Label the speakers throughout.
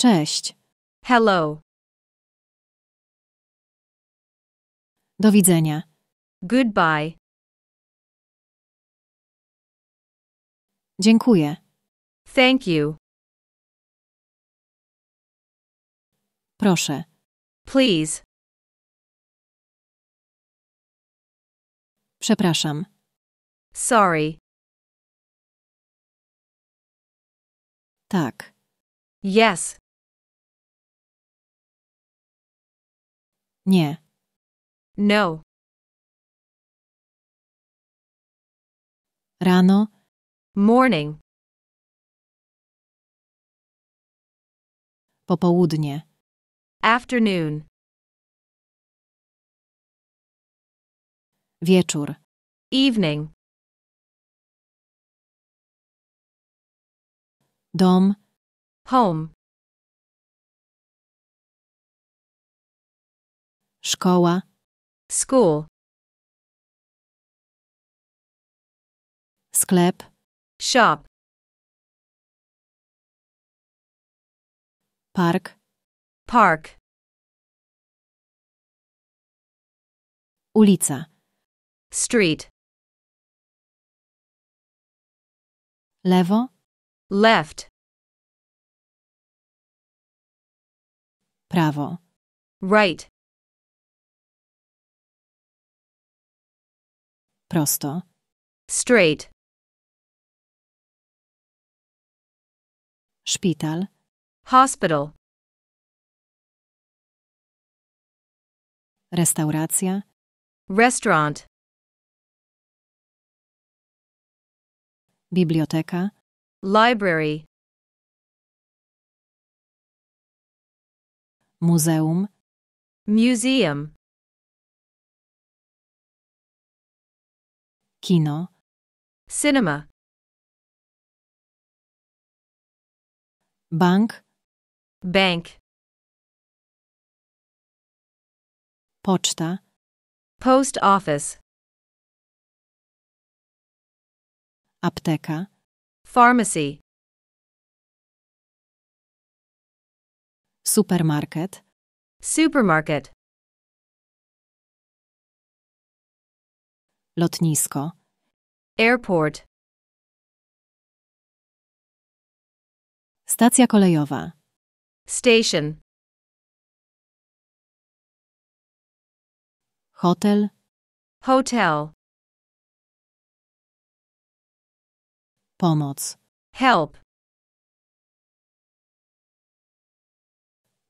Speaker 1: Cześć. Hello. Do widzenia. Goodbye. Dziękuję. Thank you. Proszę. Please. Przepraszam. Sorry. Tak. Yes. Nie. No. Rano. Morning. Popołudnie. Afternoon. Wieczór. Evening. Dom. Home. Szkoła. School. Sklep. Shop. Park. Park. Ulica. Street. Lewo. Left. Prawo. Right. Prosto. Straight. Szpital. Hospital. Restauracja. Restaurant. Biblioteka. Library. Muzeum. Museum. kino, cinema, bank, bank, poczta, post office, apteka, pharmacy, supermarket, supermarket, lotnisko. Airport. Stacja kolejowa. Station. Hotel. Hotel. Pomoc. Help.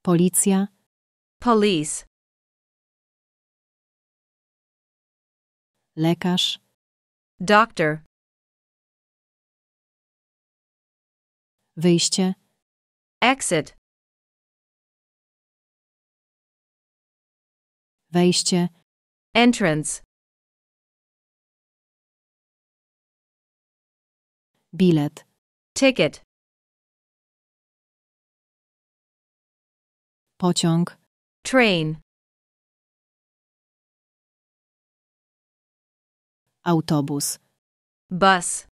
Speaker 1: Policja. Police. lekarz, doctor. Wyjście, exit. Wejście, entrance. Bilet, ticket. Pociąg, train. autobus, bus,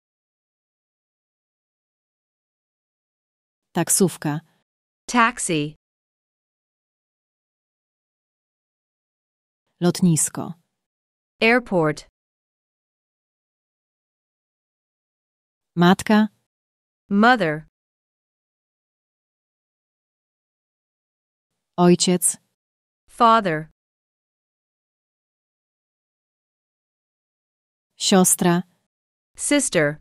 Speaker 1: taksówka, taxi, lotnisko, airport, matka, mother, ojciec, father, siostra, sister,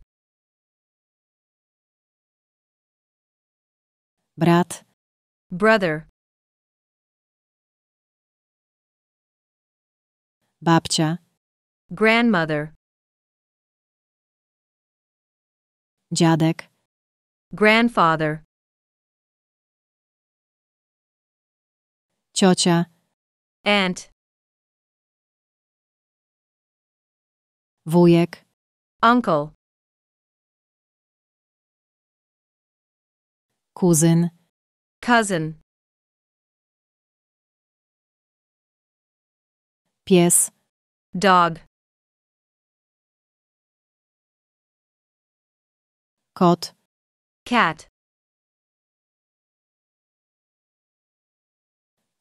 Speaker 1: brat, brother, babcia, grandmother, dziadek, grandfather, ciocia, aunt, wujek, uncle, cousin, cousin, pies, dog, kot, cat,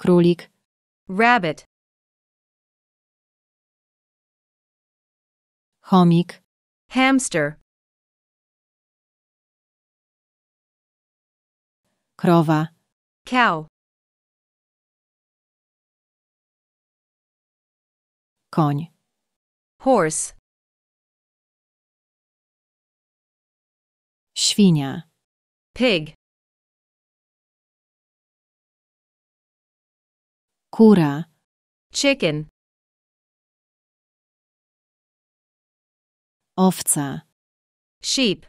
Speaker 1: królik, rabbit, chomik, hamster, krowa, cow, koń, horse, świnia, pig, kura, chicken, Owca. Sheep.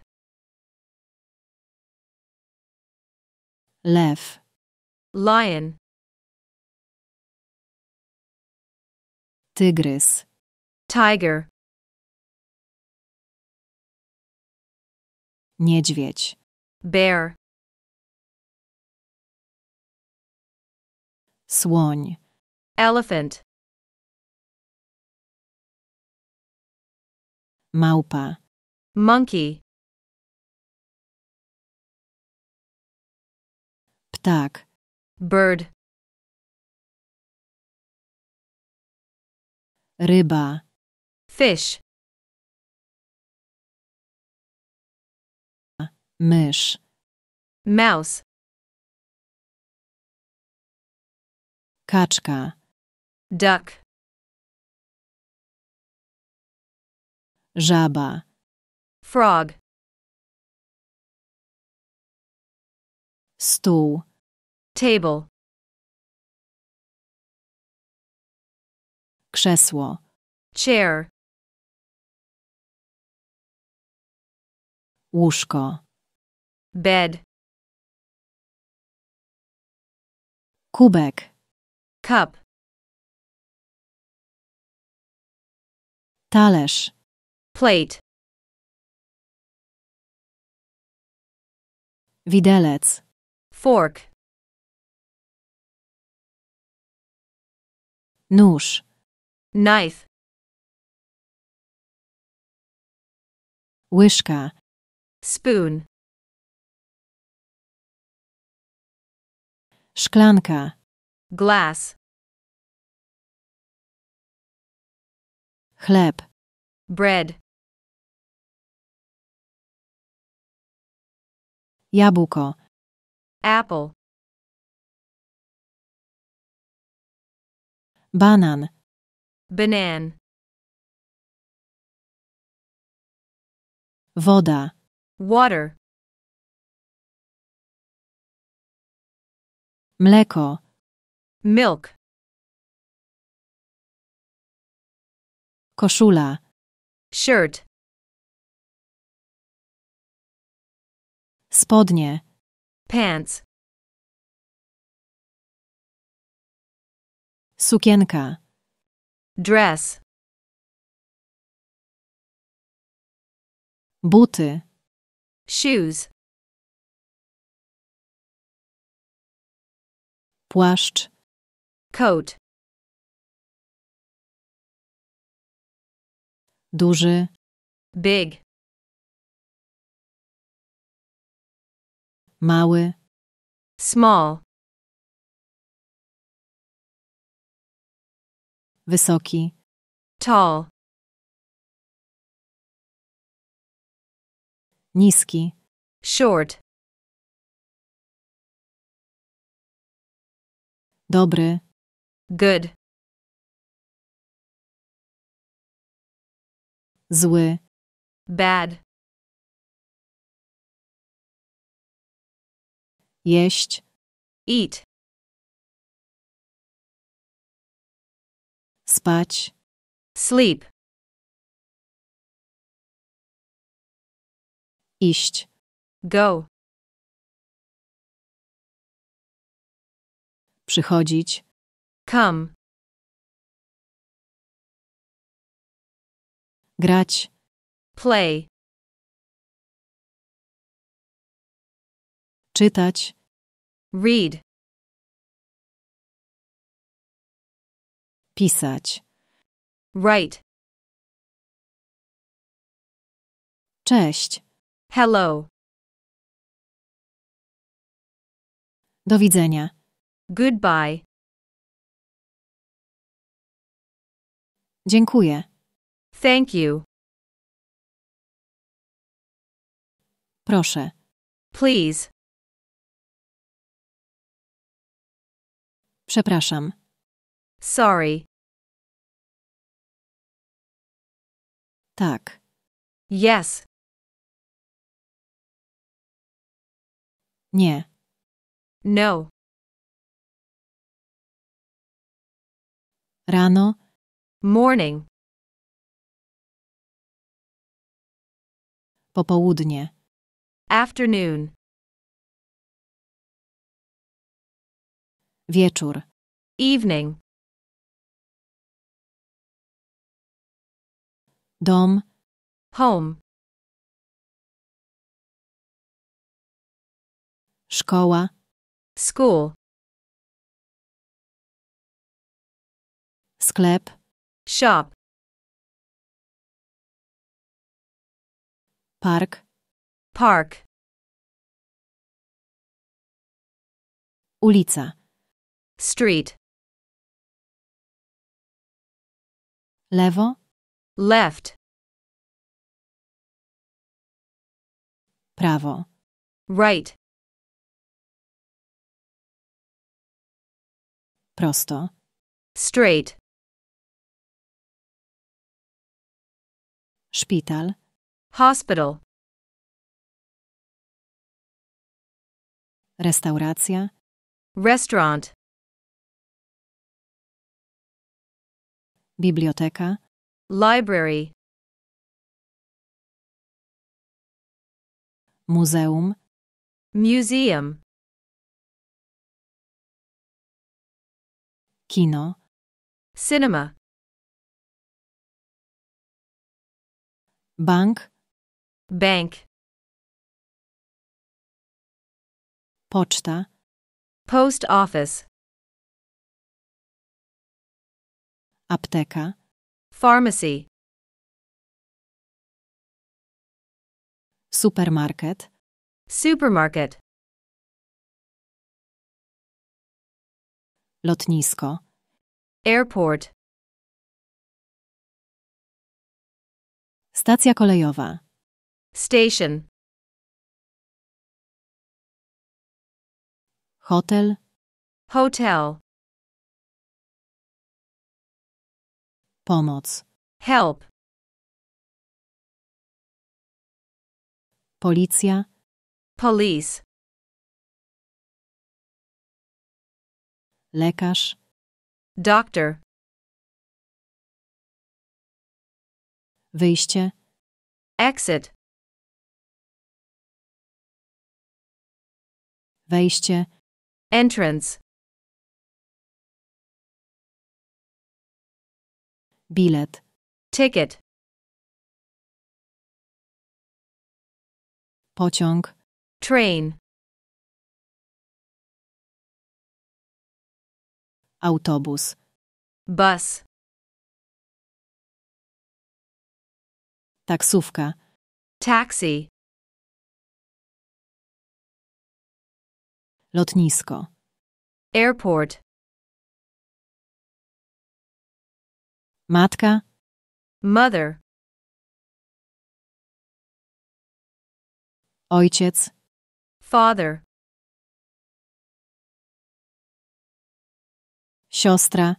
Speaker 1: Lew. Lion. Tygrys. Tiger. Niedźwiedź. Bear. Słoń. Elephant. Małpa. Monkey. Ptak. Bird. Ryba. Fish. Mysz. Mouse. Kaczka. Duck. Żaba. Frog. Stół. Table. Krzesło. Chair. Łóżko. Bed. Kubek. Cup. Talerz. Plate. Widelec. Fork. Nóż. Knife. Łyżka. Spoon. Szklanka. Glass. Chleb. Bread. Jabłko. Apple. Banan. Banan. Woda. Water. Mleko. Milk. Koszula. Shirt. Spodnie. Pants. Sukienka. Dress. Buty. Shoes. Płaszcz. Coat. Duży. Big. mały, small, wysoki, tall, niski, short, dobry, good, zły, bad. jeść, eat, spać, sleep, iść, go, przychodzić, come, grać, play. Czytać. Read. Pisać. Write. Cześć. Hello. Do widzenia. Goodbye. Dziękuję. Thank you. Proszę. Please. Przepraszam. Sorry. Tak. Yes. Nie. No. Rano. Morning. Popołudnie. Afternoon. Wieczór. Evening. Dom. Home. Szkoła. School. Sklep. Shop. Park. Park. Ulica. street. Lewo, left. Prawo, right. Prosto, straight. Szpital, hospital. Restauracja, restaurant. biblioteka, library, muzeum, museum, kino, cinema, bank, bank, poczta, post office, apteka, pharmacy, supermarket, supermarket, lotnisko, airport, stacja kolejowa, station, hotel, hotel. Pomoc. Help. Policja. Police. Lekarz. Doctor. Wyjście. Exit. Wejście. Entrance. Bilet. Ticket. Pociąg. Train. Autobus. Bus. Taksówka. Taxi. Lotnisko. Airport. Matka. Mother. Ojciec. Father. Siostra.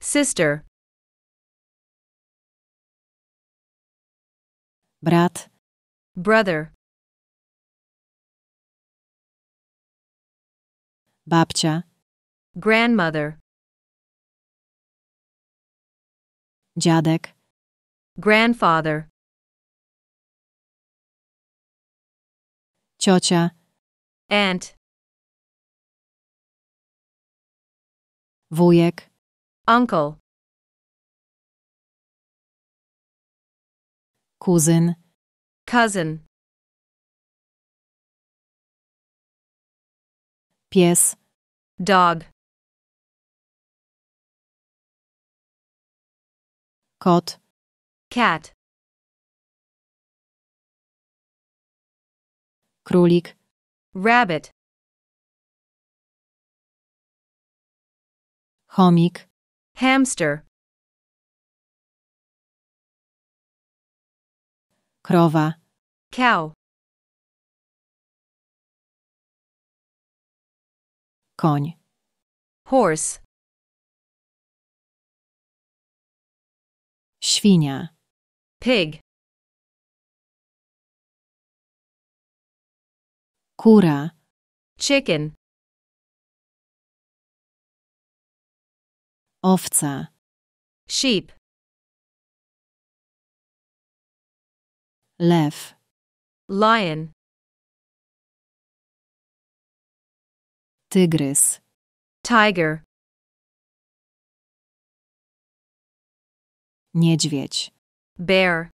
Speaker 1: Sister. Brat. Brother. Babcia. Grandmother. Dziadek. Grandfather. Ciocia. Aunt. Wujek. Uncle. Cousin. Cousin. Pies. Dog. Kot. Cat. Królik. Rabbit. Chomik. Hamster. Krowa. Cow. Koń. Horse. Świnia. Pig. Kura. Chicken. Owca. Sheep. Lew. Lion. Tygrys. Tiger. Niedźwiedź. Bear.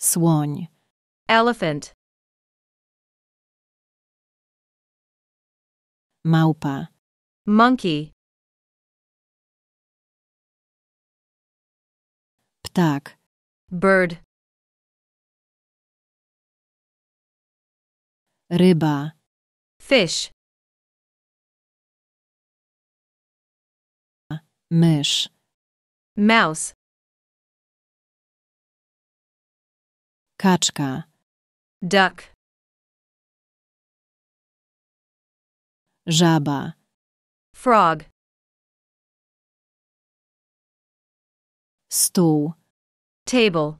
Speaker 1: Słoń. Elephant. Małpa. Monkey. Ptak. Bird. Ryba. Fish. mysz, mouse, kaczka, duck, żaba, frog, stół, table,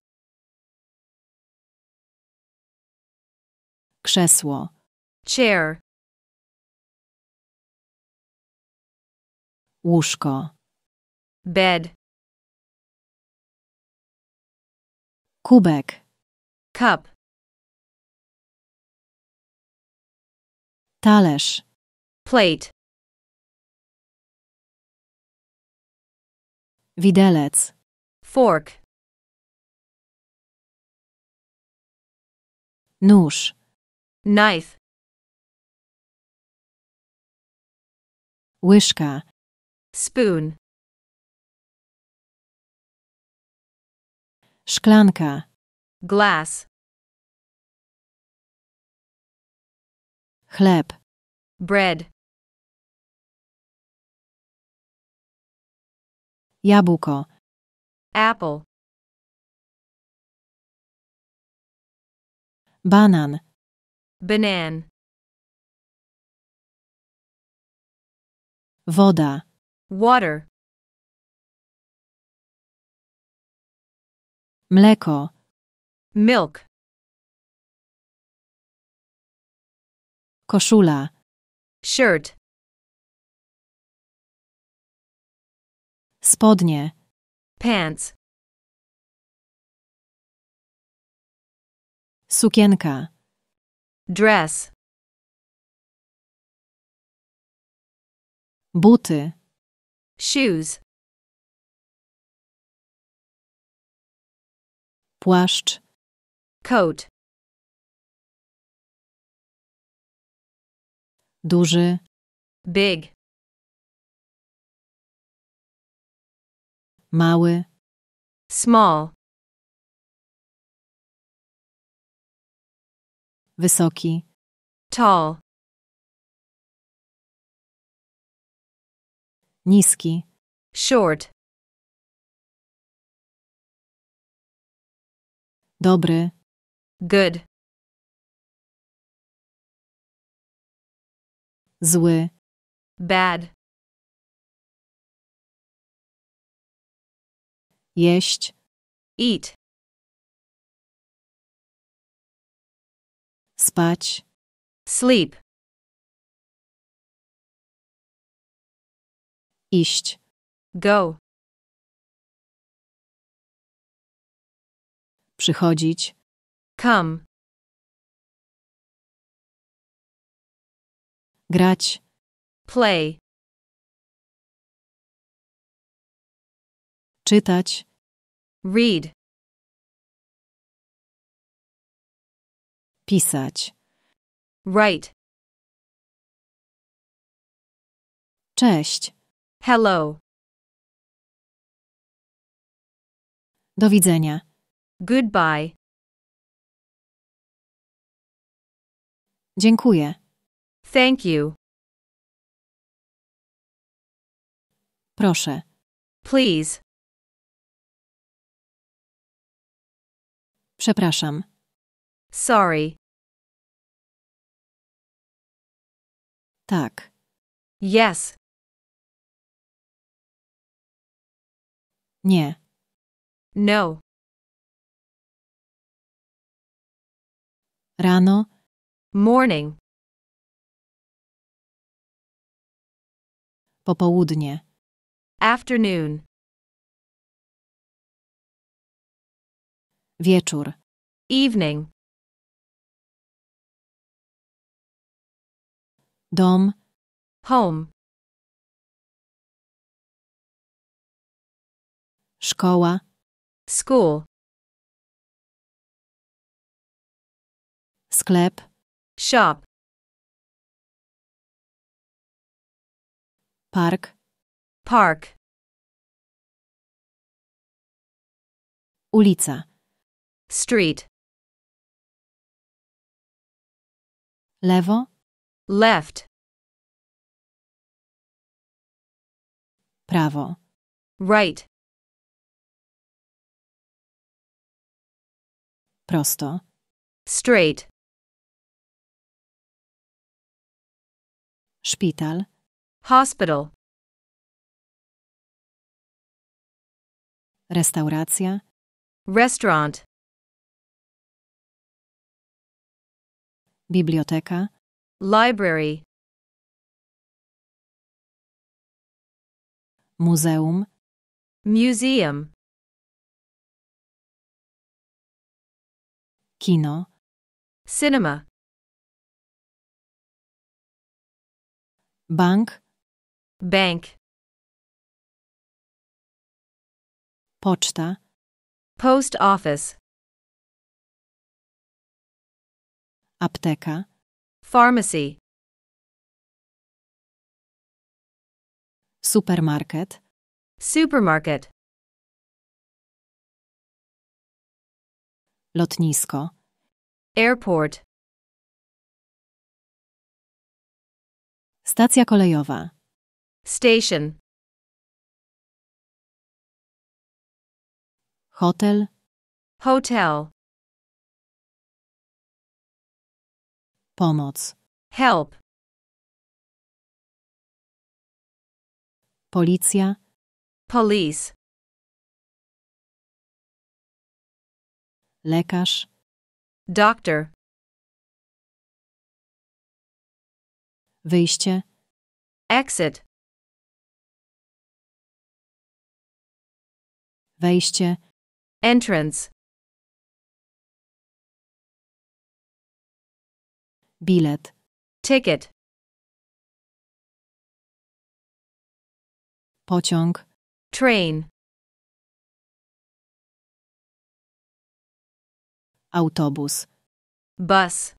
Speaker 1: krzesło, chair, łóżko bed, kubek, cup, talerz, plate, widelec, fork, nóż, knife, łyżka, spoon, Szklanka. Glass. Chleb. Bread. Jabłko. Apple. Banan. Banan. Woda. Water. Mleko. Milk. Koszula. Shirt. Spodnie. Pants. Sukienka. Dress. Buty. Shoes. płaszcz. Coat. Duży. Big. Mały. Small. Wysoki. Tall. Niski. Short. Dobry. Good. Zły. Bad. Jeść. Eat. Spać. Sleep. Iść. Go. przychodzić. Come. Grać. Play. Czytać. Read. Pisać. Write. Cześć. Hello. Do widzenia. Goodbye. Dziękuję. Thank you. Proszę. Please. Przepraszam. Sorry. Tak. Yes. Nie. No. Rano. Morning. Popołudnie. Afternoon. Wieczór. Evening. Dom. Home. Szkoła. School. Sklep. Shop. Park. Park. Ulica. Street. Lewo. Left. Prawo. Right. Prosto. Straight. Szpital. Hospital. Restauracja. Restaurant. Biblioteka. Library. Muzeum. Museum. Kino. Cinema. Bank. Bank. Poczta. Post office. Apteka. Pharmacy. Supermarket. Supermarket. Lotnisko. Airport. Stacja kolejowa. Station. Hotel. Hotel. Pomoc. Help. Policja. Police. Lekarz. Doctor. Wyjście. Exit. Wejście. Entrance. Bilet. Ticket. Pociąg. Train. Autobus. Bus.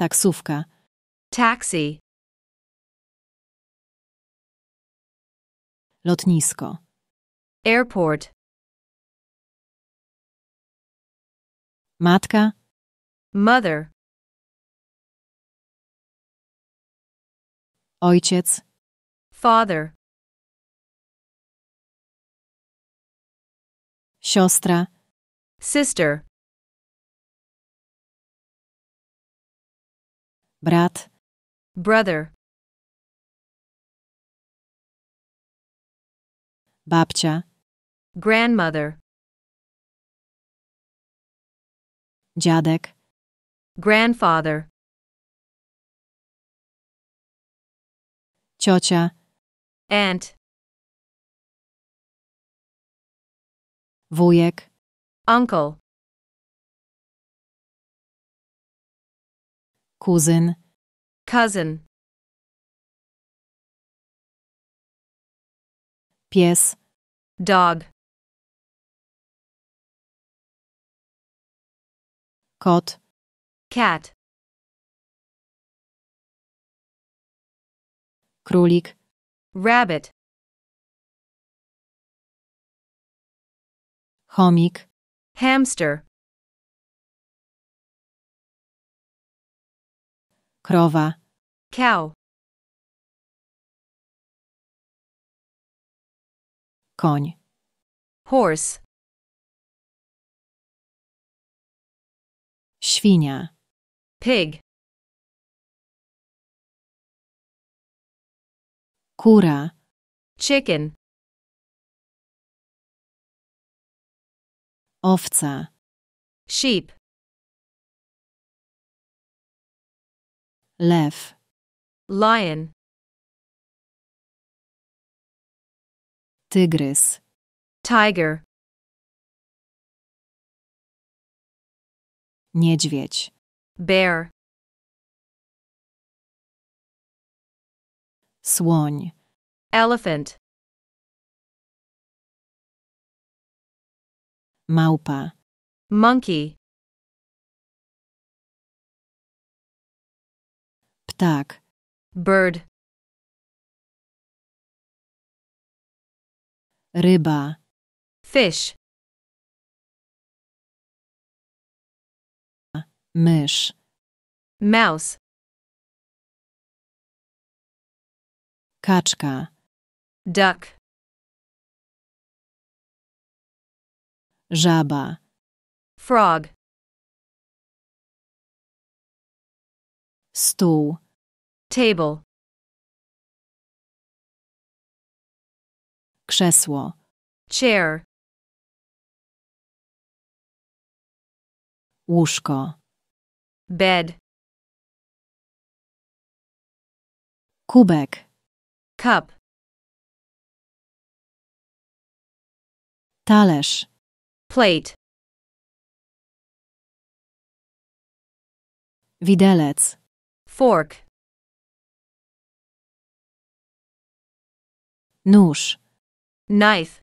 Speaker 1: Taksówka. Taxi. Lotnisko. Airport. Matka. Mother. Ojciec. Father. Siostra. Sister. brat, brother, babcia, grandmother, dziadek, grandfather, ciocia, aunt, wujek, uncle, cousin, cousin. Pies, dog. Kot, cat. Królik, rabbit. Chomik, hamster. krowa, cow, koń, horse, świnia, pig, kura, chicken, owca, sheep, Lew. Lion. Tigris. Tiger. Niedźwiedź. Bear. Słoń. Elephant. Małpa. Monkey. Ptak. Bird. Ryba. Fish. Mysz. Mouse. Kaczka. Duck. Żaba. Frog. Stool. Table. Krzesło. Chair. Łóżko. Bed. Kubek. Cup. Talerz. Plate. Widelec. Fork. Nóż. Knife.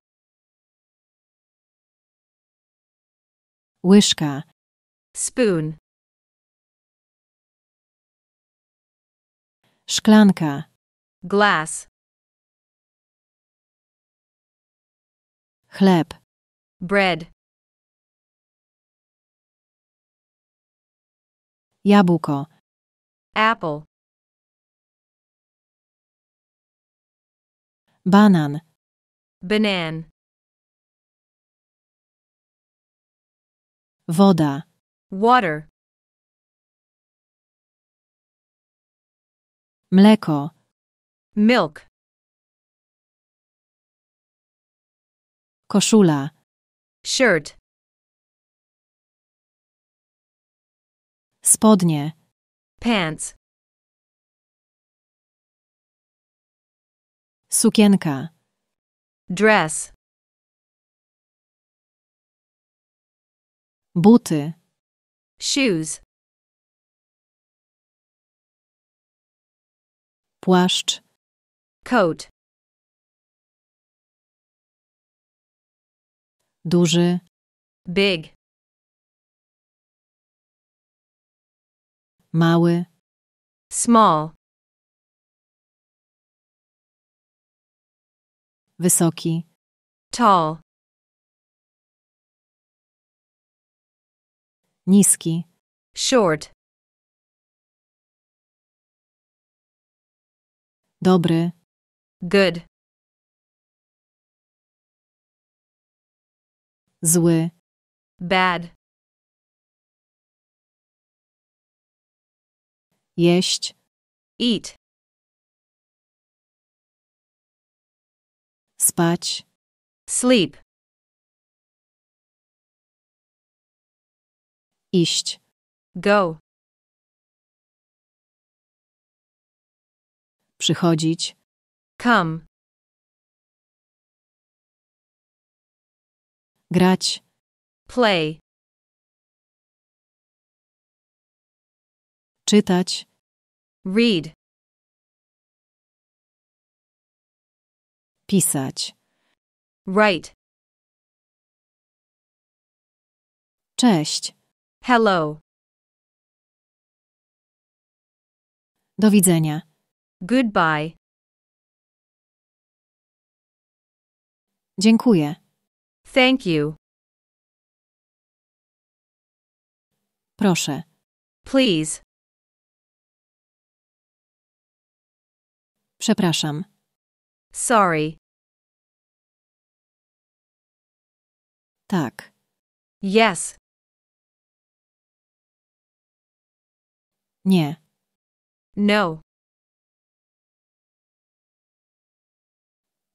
Speaker 1: Łyżka. Spoon. Szklanka. Glass. Chleb. Bread. Jabłko. Apple. Banan. Banan. Woda. Water. Mleko. Milk. Koszula. Shirt. Spodnie. Pants. Sukienka. Dress. Buty. Shoes. Płaszcz. Coat. Duży. Big. Mały. Small. Wysoki. Tall. Niski. Short. Dobry. Good. Zły. Bad. Jeść. Eat. Spać. Sleep. Iść. Go. Przychodzić. Come. Grać. Play. Czytać. Read. pisać. write, Cześć. Hello. Do widzenia. Goodbye. Dziękuję. Thank you. Proszę. Please. Przepraszam. Sorry. Tak. Yes. Nie. No.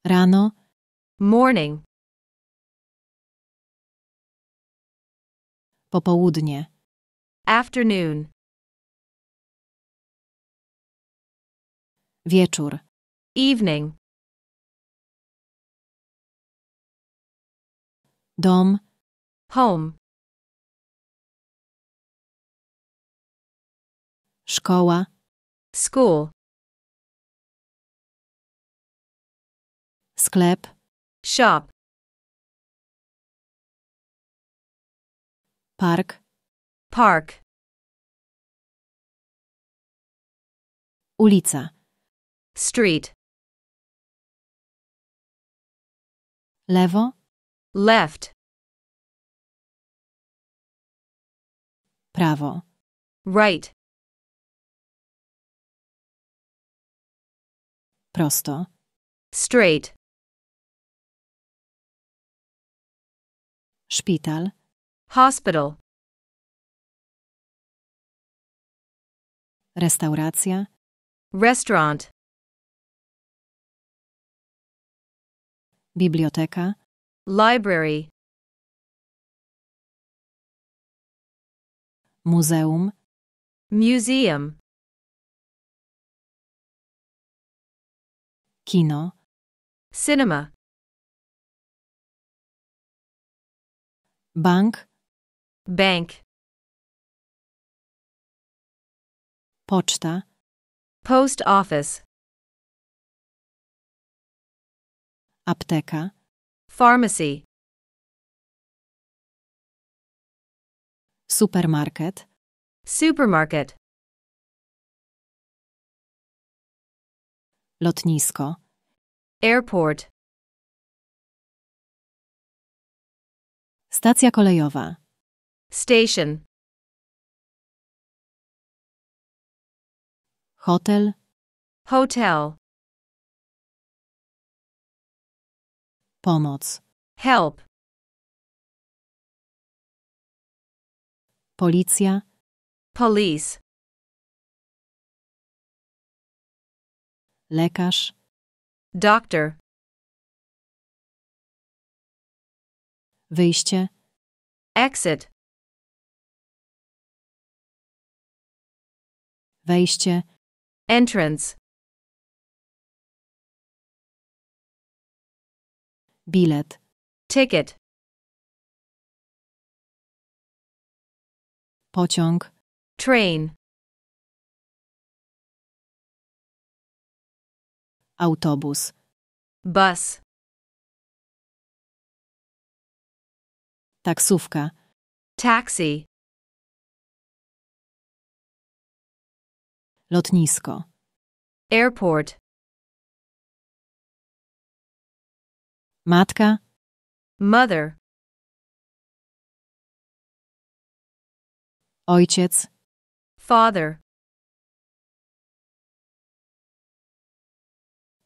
Speaker 1: Rano. Morning. Popołudnie. Afternoon. Wieczór. Evening. dom, home, szkoła, school, sklep, shop, park, park, ulica, street, lewo, Left. Prawo. Right. Prosto. Straight. Szpital. Hospital. Restauracja. Restaurant. Biblioteka. Library. museum, Museum. Kino. Cinema. Bank. Bank. Poczta. Post office. Apteka. Pharmacy. Supermarket. Supermarket. Lotnisko. Airport. Stacja kolejowa. Station. Hotel. Hotel. Pomoc. Help. Policja. Police. Lekarz. Doctor. Wyjście. Exit. Wejście. Entrance. Bilet. Ticket. Pociąg. Train. Autobus. Bus. Taksówka. Taxi. Lotnisko. Airport. Matka. Mother. Ojciec. Father.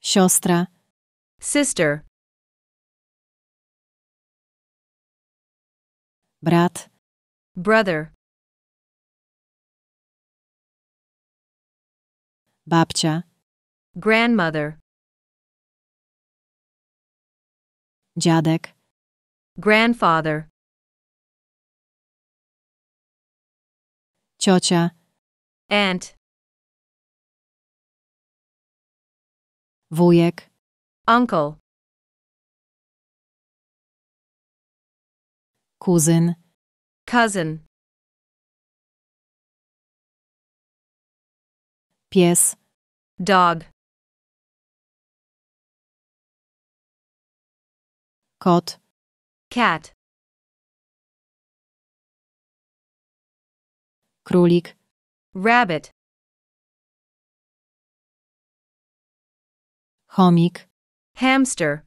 Speaker 1: Siostra. Sister. Brat. Brother. Babcia. Grandmother. dziadek, grandfather, ciocia, aunt, wujek, uncle, Cousin. cousin, pies, dog, Kot. Cat. Królik. Rabbit. Chomik. Hamster.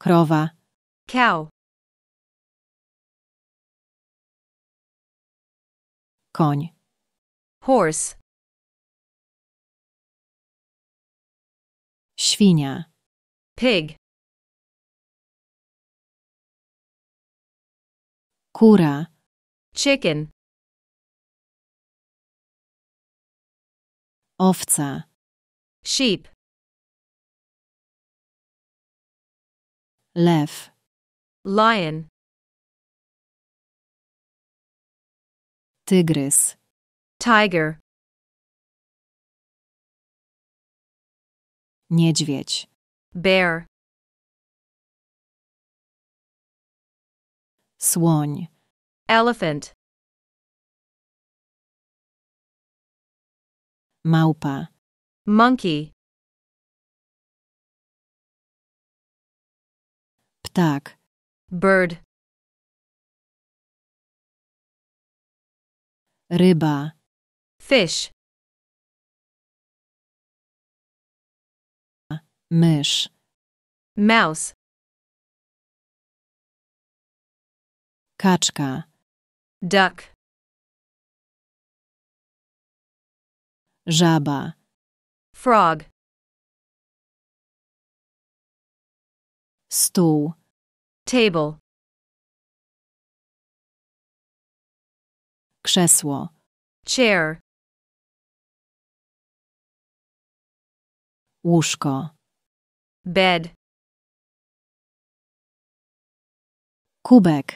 Speaker 1: Krowa. Cow. Koń. Horse. Świnia. Pig. Kura. Chicken. Owca. Sheep. Lew. Lion. Tygrys. Tiger. Niedźwiedź. Bear. Słoń. Elephant. Małpa. Monkey. Ptak. Bird. Ryba. Fish. mysz mouse kaczka duck żaba frog stół table krzesło chair łóżko bed, kubek,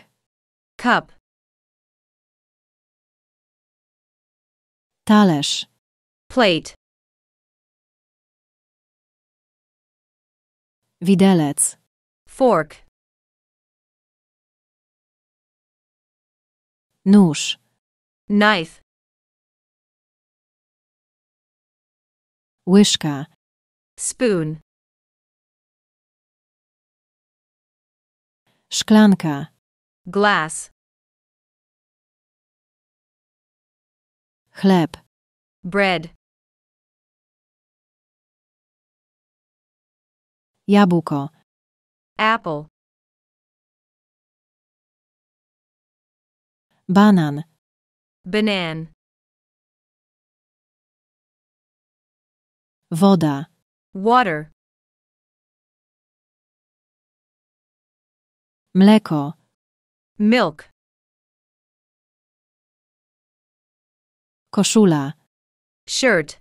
Speaker 1: cup, talerz, plate, widelec, fork, nóż, knife, łyżka, spoon, Szklanka. Glass. Chleb. Bread. Jabłko. Apple. Banan. Banan. Woda. Water. Mleko. Milk. Koszula. Shirt.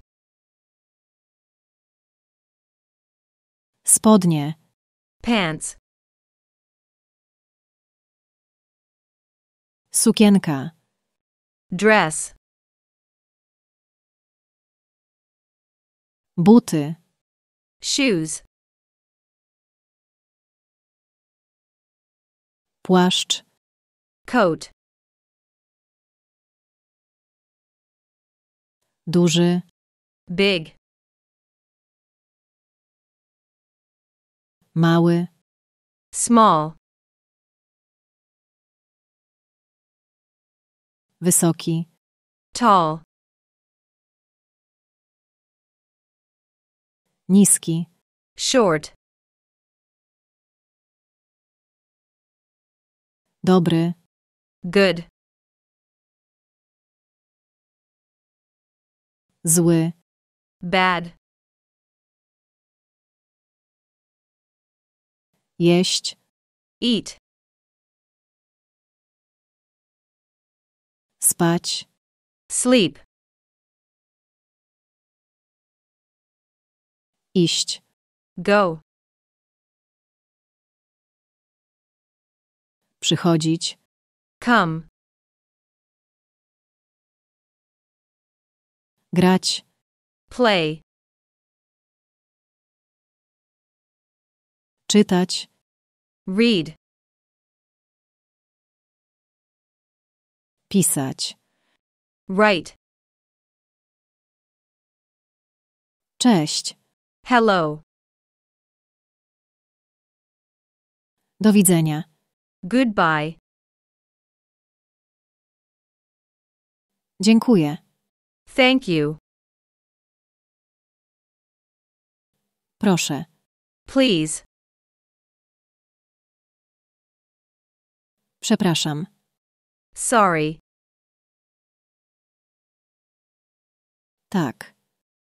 Speaker 1: Spodnie. Pants. Sukienka. Dress. Buty. Shoes. płaszcz, coat, duży, big, mały, small, wysoki, tall, niski, short, Dobry. Good. Zły. Bad. Jeść. Eat. Spać. Sleep. Iść. Go. przychodzić? Come. Grać. Play. Czytać. Read. Pisać. Write. Cześć. Hello. Do widzenia. Goodbye. Dziękuję. Thank you. Proszę. Please. Przepraszam. Sorry. Tak.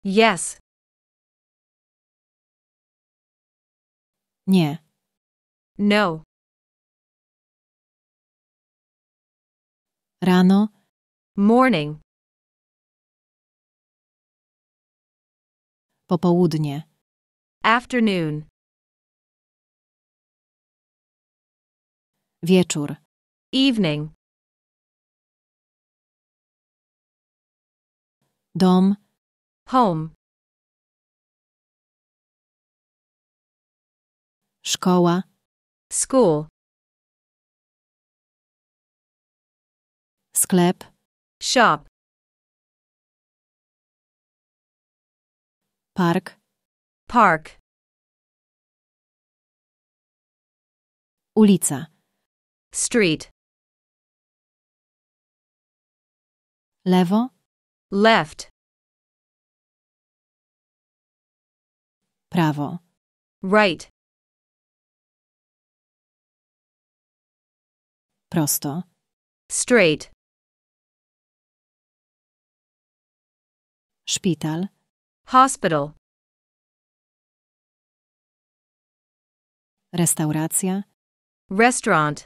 Speaker 1: Yes. Nie. No. Rano. Morning. Popołudnie. Afternoon. Wieczór. Evening. Dom. Home. Szkoła. School. Sklep. Shop. Park. Park. Ulica. Street. Lewo. Left. Prawo. Right. Prosto. Straight. Szpital. Hospital. Restauracja. Restaurant.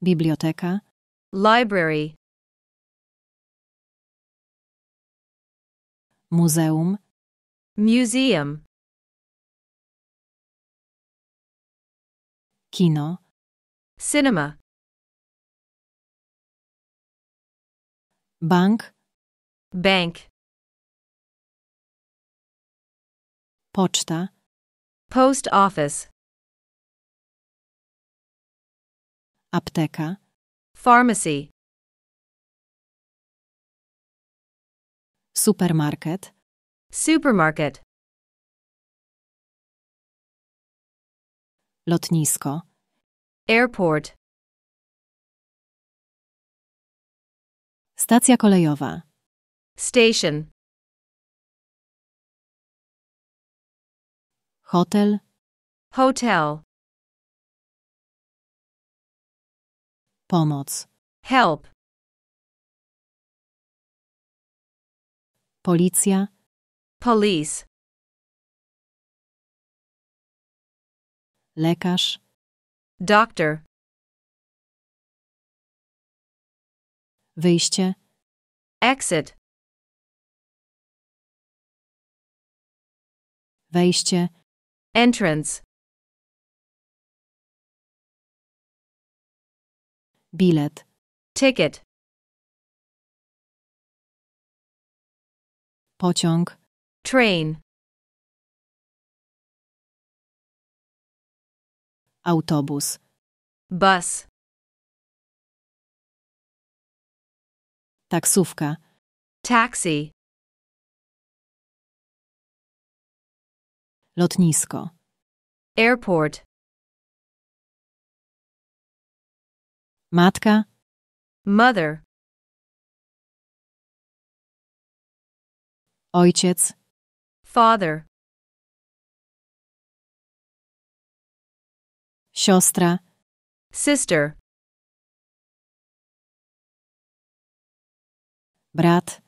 Speaker 1: Biblioteka. Library. Muzeum. Museum. Kino. Cinema. Bank. Bank. Poczta. Post office. Apteka. Pharmacy. Supermarket. Supermarket. Lotnisko. Airport. Stacja kolejowa. Station. Hotel. Hotel. Pomoc. Help. Policja. Police. Lekarz. Doctor. Wyjście. Exit. Wejście. Entrance. Bilet. Ticket. Pociąg. Train. Autobus. Bus. Taksówka. Taxi. Lotnisko. Airport. Matka. Mother. Ojciec. Father. Siostra. Sister. brat,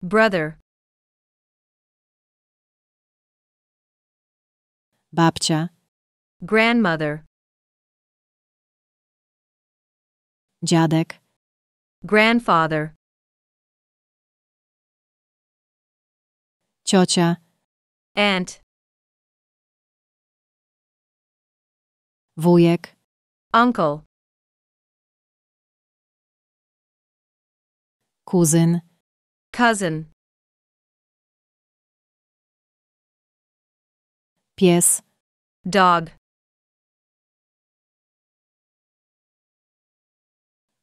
Speaker 1: brother, babcia, grandmother, dziadek, grandfather, ciocia, aunt, wujek, uncle, Cousin. Cousin. Pies. Dog.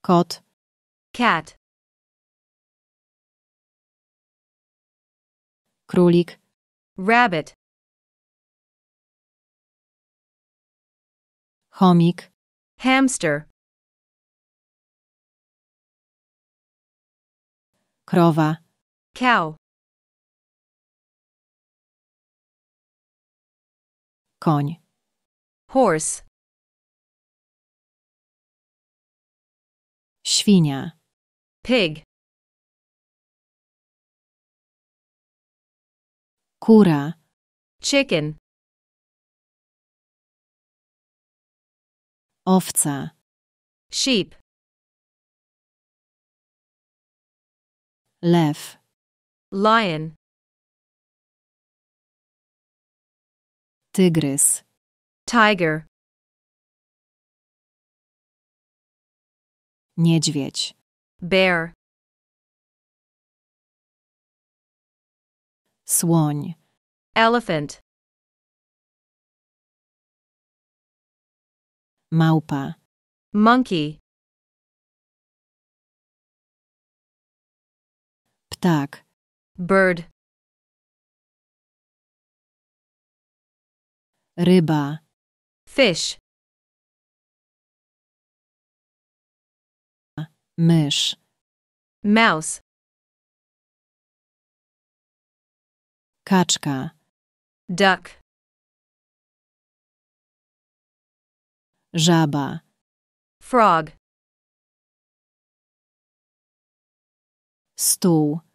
Speaker 1: Kot. Cat. Królik. Rabbit. Chomik. Hamster. krowa, cow, koń, horse, świnia, pig, kura, chicken, owca, sheep, Lew. Lion. Tygrys. Tiger. Niedźwiedź. Bear. Słoń. Elephant. Małpa. Monkey. ptak bird Рыба. fish Мышь. mouse Качка. duck Жаба. frog stół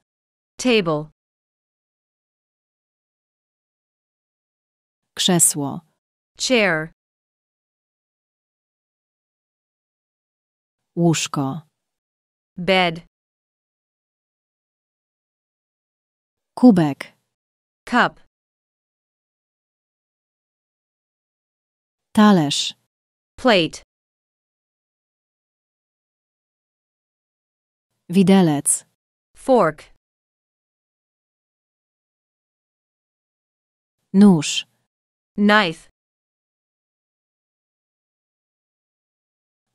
Speaker 1: table. Krzesło. Chair. Łóżko. Bed. Kubek. Cup. Talerz. Plate. Widelec. Fork. Nóż. Knife.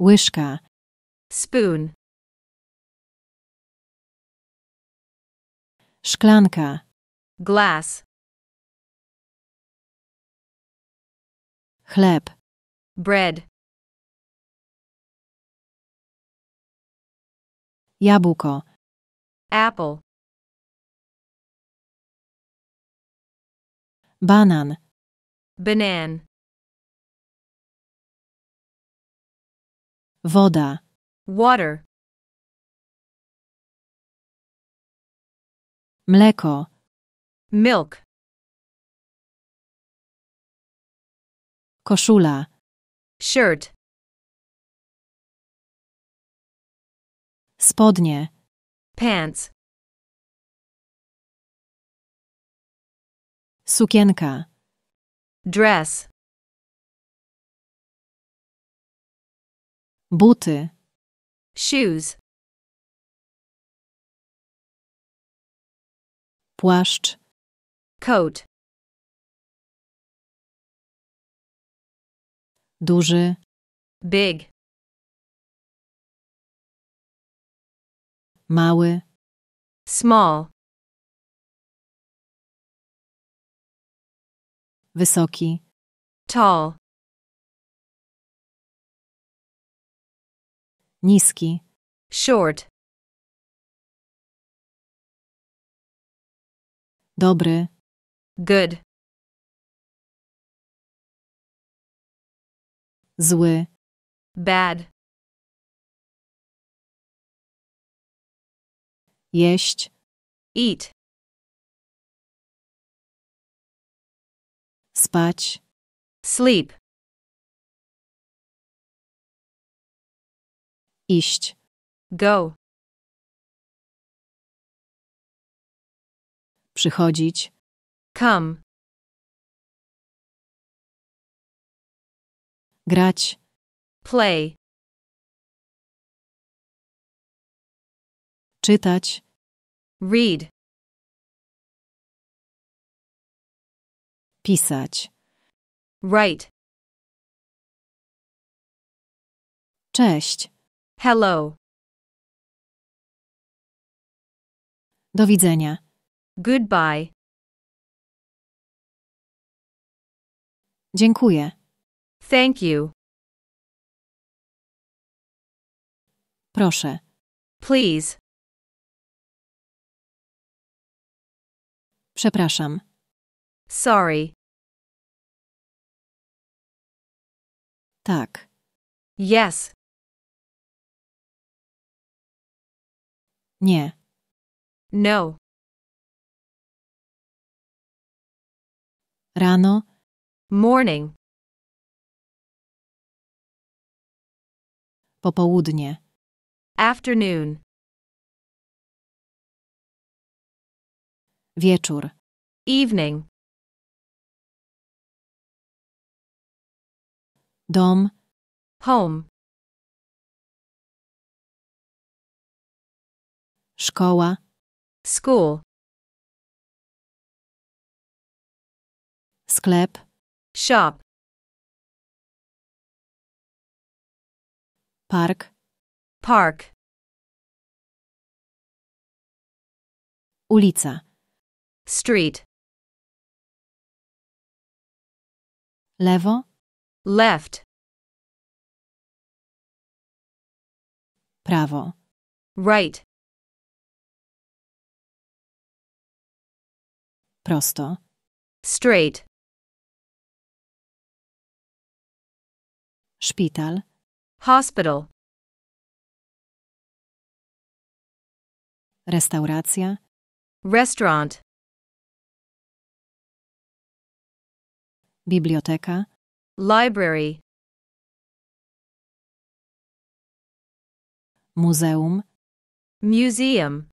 Speaker 1: Łyżka. Spoon. Szklanka. Glass. Chleb. Bread. Jabłko. Apple. Banan. Banan. Woda. Water. Mleko. Milk. Koszula. Shirt. Spodnie. Pants. Sukienka. Dress. Buty. Shoes. Płaszcz. Coat. Duży. Big. Mały. Small. Wysoki. Tall. Niski. Short. Dobry. Good. Zły. Bad. Jeść. Eat. Spać. Sleep. Iść. Go. Przychodzić. Come. Grać. Play. Czytać. Read. Pisać. Write. Cześć. Hello. Do widzenia. Goodbye. Dziękuję. Thank you. Proszę. Please. Przepraszam. Sorry. Tak. Yes. Nie. No. Rano. Morning. Popołudnie. Afternoon. Wieczór. Evening. dom, home, szkoła, school, sklep, shop, park, park, ulica, street, lewo, Left. Prawo. Right. Prosto. Straight. Szpital. Hospital. Restauracja. Restaurant. Biblioteka. Library museum, Museum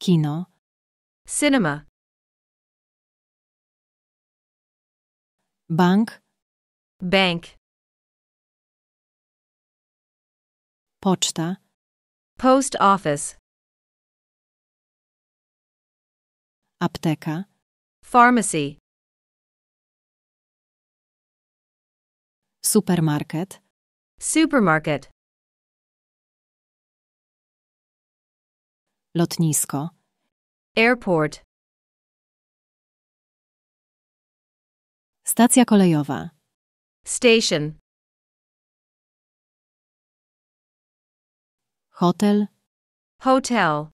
Speaker 1: Kino Cinema Bank Bank Poczta Post office Apteka Pharmacy. Supermarket. Supermarket. Lotnisko. Airport. Stacja kolejowa. Station. Hotel. Hotel.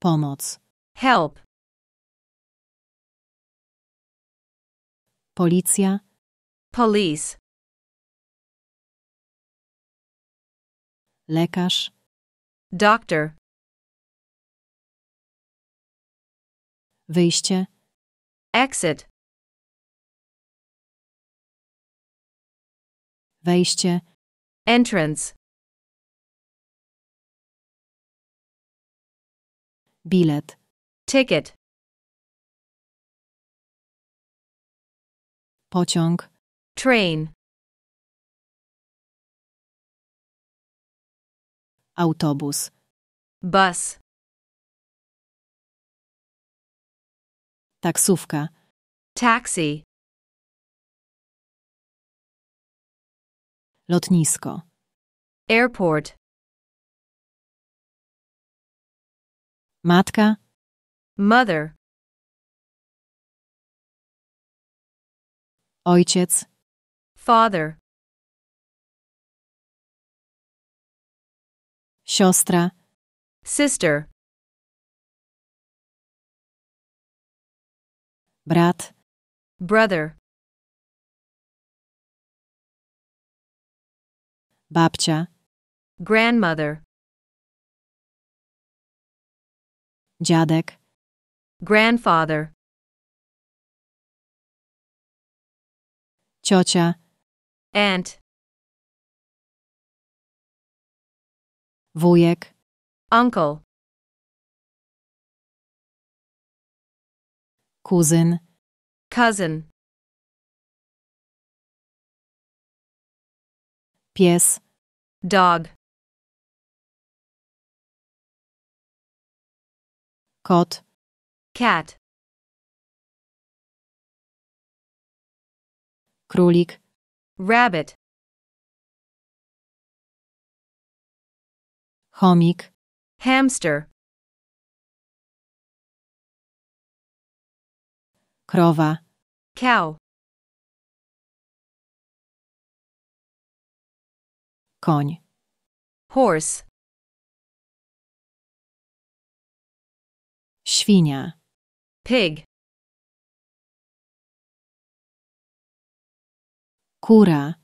Speaker 1: Pomoc. Help. Policja. Police. Lekarz. Doctor. Wyjście. Exit. Wejście. Entrance. Bilet. Ticket. Pociąg. Train. Autobus. Bus. Taksówka. Taxi. Lotnisko. Airport. Matka. Mother. Ojciec. Father. Siostra. Sister. Brat. Brother. Babcia. Grandmother. dziadek, grandfather, ciocia, aunt, wujek, uncle, Cousin. cousin, pies, dog, kot, cat, królik, rabbit, chomik, hamster, krowa, cow, koń, horse, Świnia. Pig. Kura.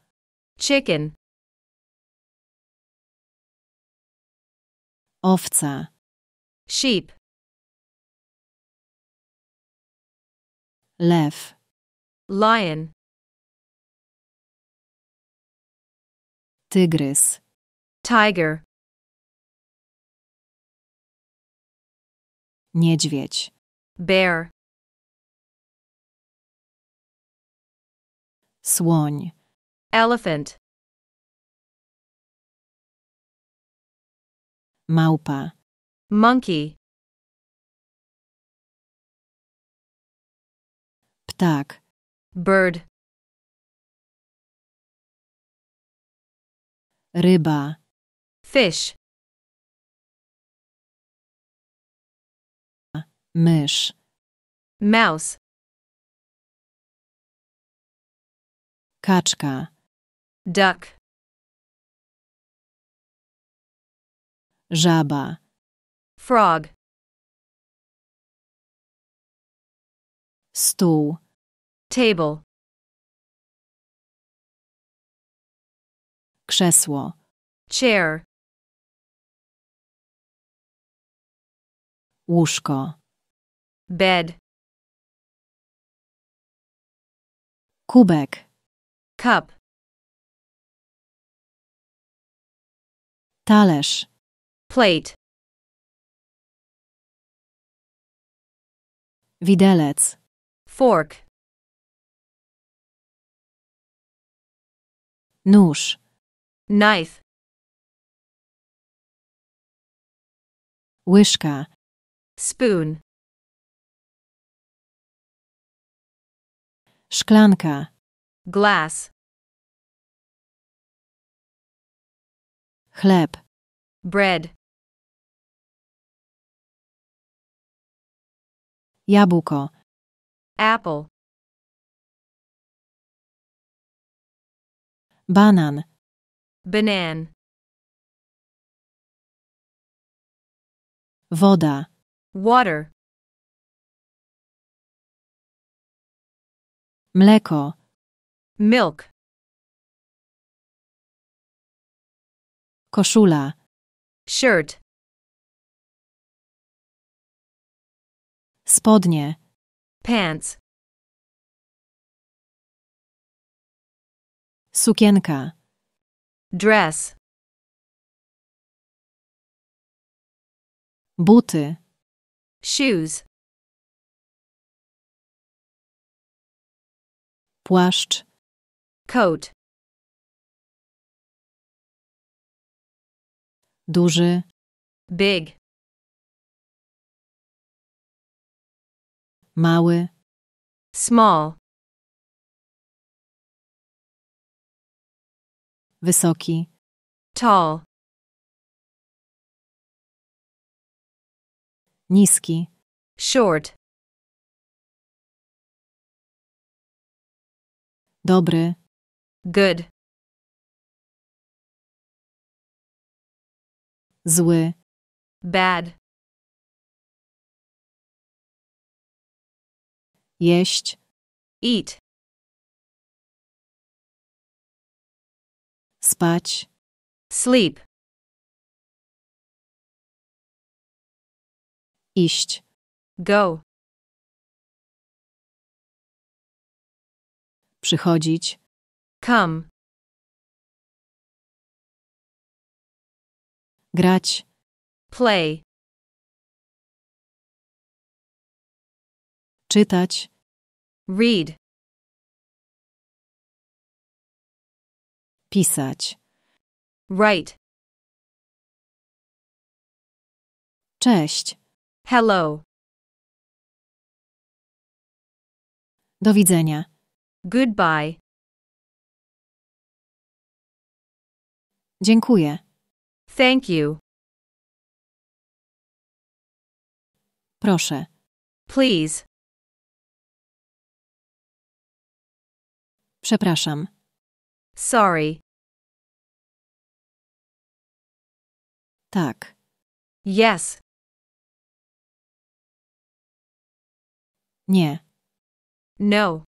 Speaker 1: Chicken. Owca. Sheep. Lew. Lion. Tygrys. Tiger. Niedźwiedź. Bear. Słoń. Elephant. Małpa. Monkey. Ptak. Bird. Ryba. Fish. mysz mouse kaczka duck żaba frog stół table krzesło chair łóżko bed, kubek, cup, talerz, plate, widelec, fork, nóż, knife, łyżka, spoon, Szklanka. Glass. Chleb. Bread. Jabłko. Apple. Banan. Banan. Woda. Water. Mleko. Milk. Koszula. Shirt. Spodnie. Pants. Sukienka. Dress. Buty. Shoes. płaszcz, coat, duży, big, mały, small, wysoki, tall, niski, short, Dobry. Good. Zły. Bad. Jeść. Eat. Spać. Sleep. Iść. Go. Przychodzić. Come. Grać. Play. Czytać. Read. Pisać. Write. Cześć. Hello. Do widzenia. Goodbye. Dziękuję. Thank you. Proszę. Please. Przepraszam. Sorry. Tak. Yes. Nie. No.